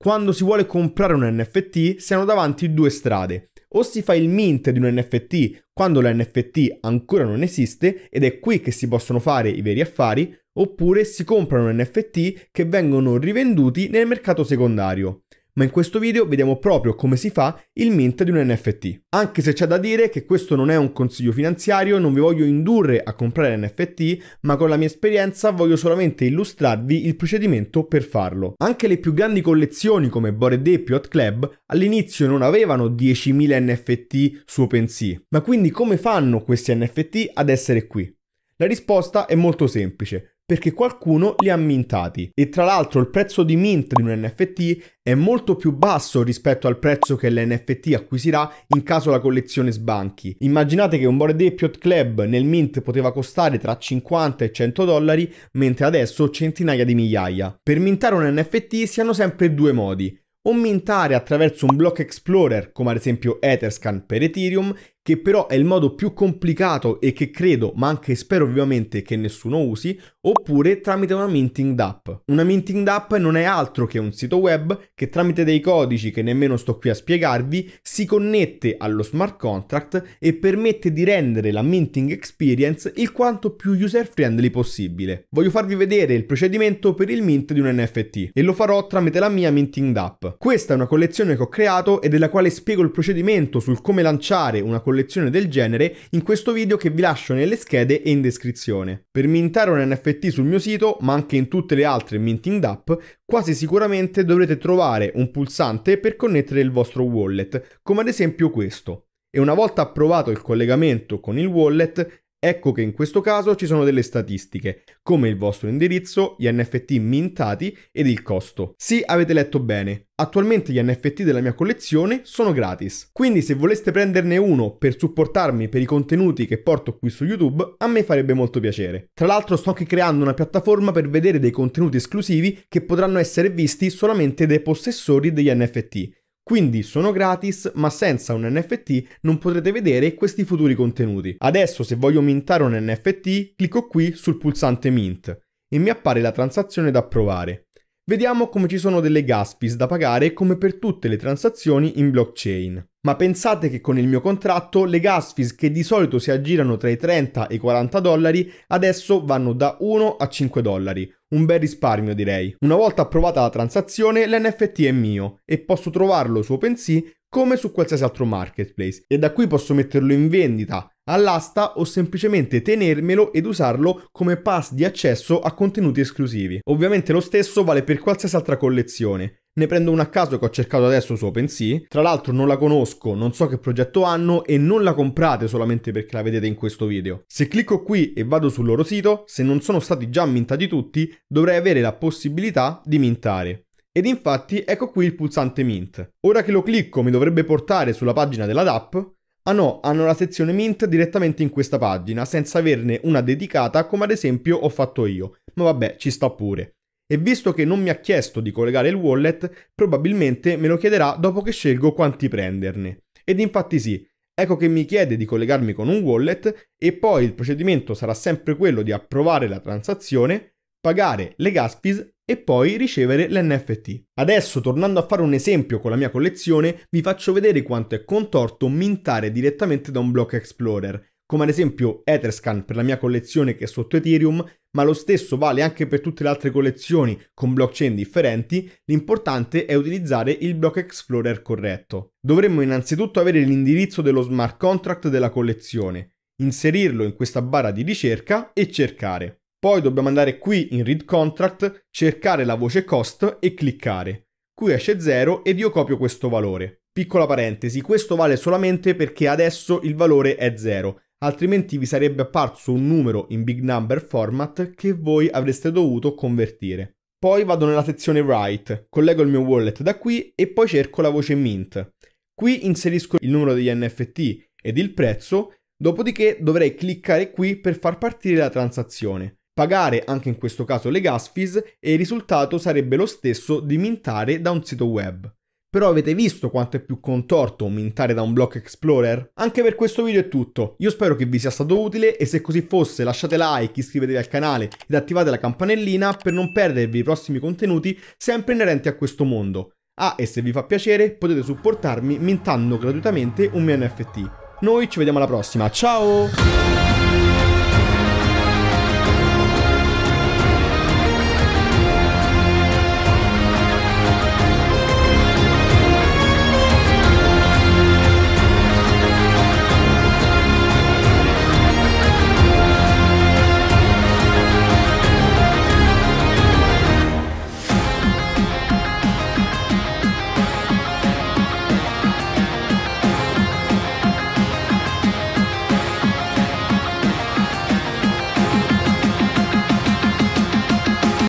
Quando si vuole comprare un NFT si hanno davanti due strade. O si fa il mint di un NFT quando l'NFT ancora non esiste ed è qui che si possono fare i veri affari, oppure si comprano NFT che vengono rivenduti nel mercato secondario ma in questo video vediamo proprio come si fa il mint di un NFT. Anche se c'è da dire che questo non è un consiglio finanziario, non vi voglio indurre a comprare NFT, ma con la mia esperienza voglio solamente illustrarvi il procedimento per farlo. Anche le più grandi collezioni come Bored Ape Yacht Club all'inizio non avevano 10.000 NFT su OpenSea, ma quindi come fanno questi NFT ad essere qui? La risposta è molto semplice perché qualcuno li ha mintati. E tra l'altro il prezzo di mint di un NFT è molto più basso rispetto al prezzo che l'NFT acquisirà in caso la collezione sbanchi. Immaginate che un Bored Ape Club nel mint poteva costare tra 50 e 100 dollari, mentre adesso centinaia di migliaia. Per mintare un NFT si hanno sempre due modi o mintare attraverso un block explorer come ad esempio Etherscan per Ethereum che però è il modo più complicato e che credo, ma anche spero ovviamente che nessuno usi, oppure tramite una minting d'app. Una minting d'app non è altro che un sito web che tramite dei codici che nemmeno sto qui a spiegarvi si connette allo smart contract e permette di rendere la minting experience il quanto più user friendly possibile. Voglio farvi vedere il procedimento per il mint di un NFT e lo farò tramite la mia minting d'app. Questa è una collezione che ho creato e della quale spiego il procedimento sul come lanciare una collezione collezione del genere in questo video che vi lascio nelle schede e in descrizione. Per mintare un NFT sul mio sito, ma anche in tutte le altre minting app, quasi sicuramente dovrete trovare un pulsante per connettere il vostro wallet, come ad esempio questo. E una volta approvato il collegamento con il wallet, Ecco che in questo caso ci sono delle statistiche, come il vostro indirizzo, gli NFT mintati ed il costo. Sì, avete letto bene, attualmente gli NFT della mia collezione sono gratis, quindi se voleste prenderne uno per supportarmi per i contenuti che porto qui su YouTube, a me farebbe molto piacere. Tra l'altro sto anche creando una piattaforma per vedere dei contenuti esclusivi che potranno essere visti solamente dai possessori degli NFT, quindi sono gratis, ma senza un NFT non potrete vedere questi futuri contenuti. Adesso se voglio mintare un NFT, clicco qui sul pulsante Mint e mi appare la transazione da approvare. Vediamo come ci sono delle gas fees da pagare come per tutte le transazioni in blockchain. Ma pensate che con il mio contratto le gas fees che di solito si aggirano tra i 30 e i 40 dollari adesso vanno da 1 a 5 dollari, un bel risparmio direi. Una volta approvata la transazione l'NFT è mio e posso trovarlo su OpenSea come su qualsiasi altro marketplace e da qui posso metterlo in vendita all'asta o semplicemente tenermelo ed usarlo come pass di accesso a contenuti esclusivi. Ovviamente lo stesso vale per qualsiasi altra collezione ne prendo una a caso che ho cercato adesso su OpenSea. Tra l'altro non la conosco, non so che progetto hanno e non la comprate solamente perché la vedete in questo video. Se clicco qui e vado sul loro sito, se non sono stati già mintati tutti, dovrei avere la possibilità di mintare. Ed infatti ecco qui il pulsante Mint. Ora che lo clicco mi dovrebbe portare sulla pagina della DAP. Ah no, hanno la sezione Mint direttamente in questa pagina, senza averne una dedicata come ad esempio ho fatto io. Ma vabbè, ci sta pure e visto che non mi ha chiesto di collegare il wallet, probabilmente me lo chiederà dopo che scelgo quanti prenderne. Ed infatti sì, ecco che mi chiede di collegarmi con un wallet e poi il procedimento sarà sempre quello di approvare la transazione, pagare le gas fees e poi ricevere l'NFT. Adesso, tornando a fare un esempio con la mia collezione, vi faccio vedere quanto è contorto mintare direttamente da un block explorer, come ad esempio Etherscan per la mia collezione che è sotto Ethereum, ma lo stesso vale anche per tutte le altre collezioni con blockchain differenti, l'importante è utilizzare il Block Explorer corretto. Dovremmo innanzitutto avere l'indirizzo dello smart contract della collezione, inserirlo in questa barra di ricerca e cercare. Poi dobbiamo andare qui in Read Contract, cercare la voce cost e cliccare. Qui esce 0 ed io copio questo valore. Piccola parentesi, questo vale solamente perché adesso il valore è 0, altrimenti vi sarebbe apparso un numero in big number format che voi avreste dovuto convertire. Poi vado nella sezione Write, collego il mio wallet da qui e poi cerco la voce Mint. Qui inserisco il numero degli NFT ed il prezzo, dopodiché dovrei cliccare qui per far partire la transazione, pagare anche in questo caso le gas fees e il risultato sarebbe lo stesso di mintare da un sito web. Però avete visto quanto è più contorto mintare da un Block Explorer? Anche per questo video è tutto. Io spero che vi sia stato utile e se così fosse lasciate like, iscrivetevi al canale ed attivate la campanellina per non perdervi i prossimi contenuti sempre inerenti a questo mondo. Ah, e se vi fa piacere potete supportarmi mintando gratuitamente un mio NFT. Noi ci vediamo alla prossima, ciao!